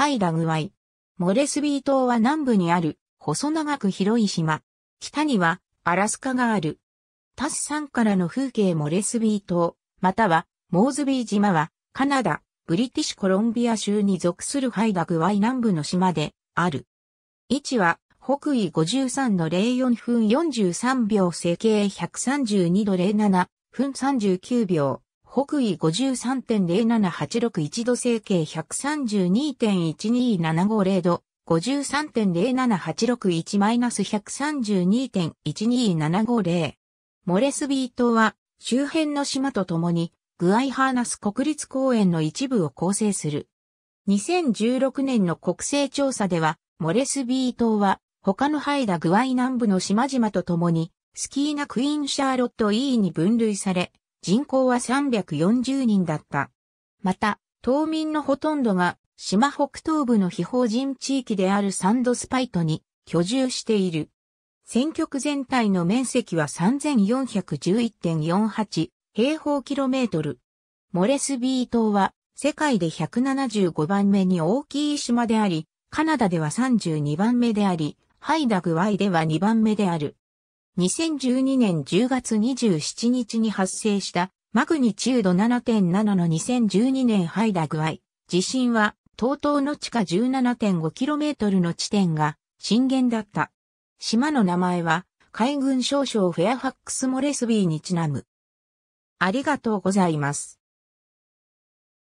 ハイラグワイ。モレスビー島は南部にある、細長く広い島。北には、アラスカがある。タス山からの風景モレスビー島、または、モーズビー島は、カナダ、ブリティッシュコロンビア州に属するハイダグワイ南部の島で、ある。位置は、北緯53の04分43秒、整形132度07分39秒。北緯53.07861度整形132.12750度、53.07861-132.12750。モレスビー島は周辺の島と共にグアイハーナス国立公園の一部を構成する。2016年の国勢調査では、モレスビー島は他のハイダグアイ南部の島々と共にスキーナクイーンシャーロット E に分類され、人口は340人だった。また、島民のほとんどが島北東部の非法人地域であるサンドスパイトに居住している。選挙区全体の面積は3411.48平方キロメートル。モレスビー島は世界で175番目に大きい島であり、カナダでは32番目であり、ハイダグワイでは2番目である。2012年10月27日に発生したマグニチュード7.7の2012年ハイダ具合、地震は東東の地下 17.5km の地点が震源だった。島の名前は海軍少将フェアファックス・モレスビーにちなむ。ありがとうございます。